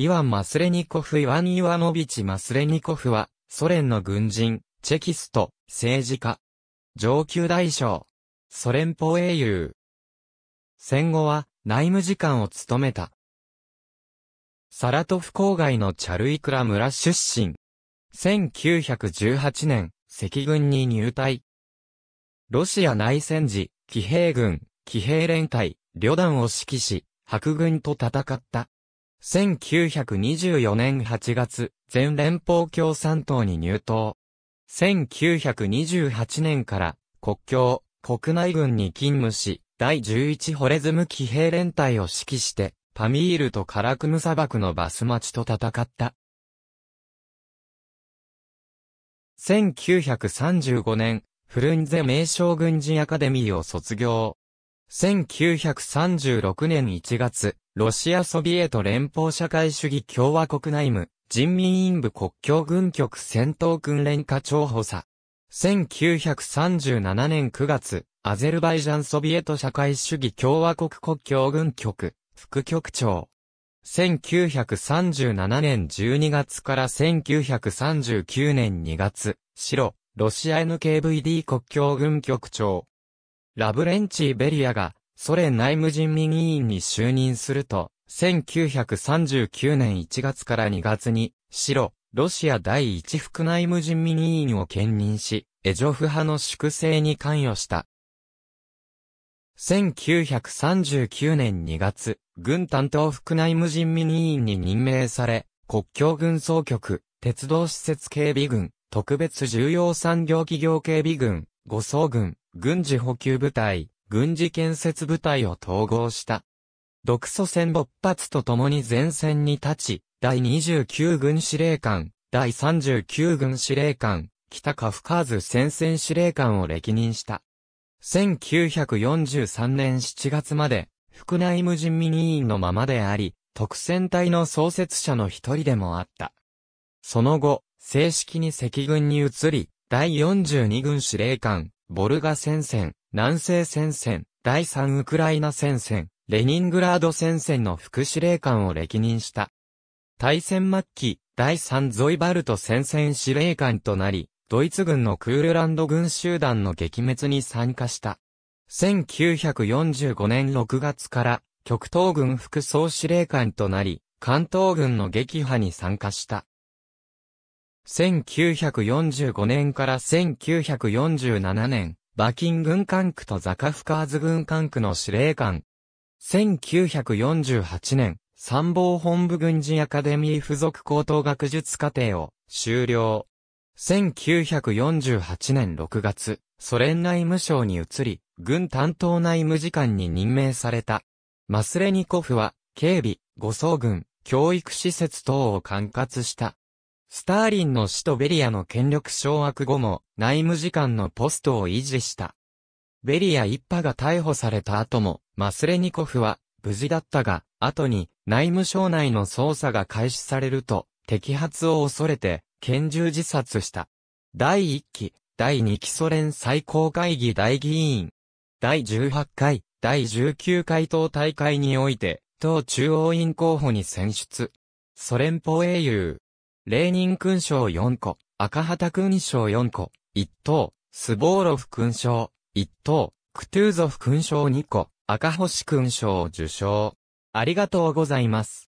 イワン・マスレニコフ・イワン・イワノビチ・マスレニコフは、ソ連の軍人、チェキスト、政治家。上級大将。ソ連邦英雄。戦後は、内務次官を務めた。サラトフ郊外のチャルイクラ村出身。1918年、赤軍に入隊。ロシア内戦時、騎兵軍、騎兵連隊、旅団を指揮し、白軍と戦った。1924年8月、全連邦共産党に入党。1928年から国境、国内軍に勤務し、第11ホレズム騎兵連隊を指揮して、パミールとカラクム砂漠のバス町と戦った。1935年、フルンゼ名称軍事アカデミーを卒業。1936年1月、ロシアソビエト連邦社会主義共和国内務、人民委員部国境軍局戦闘訓練課長補佐。1937年9月、アゼルバイジャンソビエト社会主義共和国国境軍局、副局長。1937年12月から1939年2月、白、ロシア NKVD 国境軍局長。ラブレンチー・ベリアがソ連内務人民委員に就任すると、1939年1月から2月に、白、ロシア第一副内務人民委員を兼任し、エジョフ派の粛清に関与した。1939年2月、軍担当副内務人民委員に任命され、国境軍総局、鉄道施設警備軍、特別重要産業企業警備軍、護送軍、軍事補給部隊、軍事建設部隊を統合した。独ソ戦勃発とともに前線に立ち、第29軍司令官、第39軍司令官、北カフカーズ戦線司令官を歴任した。1943年7月まで、副内務人民委員のままであり、特戦隊の創設者の一人でもあった。その後、正式に赤軍に移り、第42軍司令官、ボルガ戦線、南西戦線、第3ウクライナ戦線、レニングラード戦線の副司令官を歴任した。対戦末期、第3ゾイバルト戦線司令官となり、ドイツ軍のクールランド軍集団の撃滅に参加した。1945年6月から、極東軍副総司令官となり、関東軍の撃破に参加した。1945年から1947年、馬琴軍管区とザカフカーズ軍管区の司令官。1948年、参謀本部軍事アカデミー附属高等学術課程を終了。1948年6月、ソ連内務省に移り、軍担当内務次官に任命された。マスレニコフは、警備、護送軍、教育施設等を管轄した。スターリンの首都ベリアの権力掌握後も内務次官のポストを維持した。ベリア一派が逮捕された後もマスレニコフは無事だったが、後に内務省内の捜査が開始されると摘発を恐れて拳銃自殺した。第1期、第2期ソ連最高会議大議員。第18回、第19回党大会において、党中央委員候補に選出。ソ連邦英雄、レーニン勲章4個、赤旗勲章4個、1等、スボーロフ勲章、1等、クトゥーゾフ勲章2個、赤星勲章受章。ありがとうございます。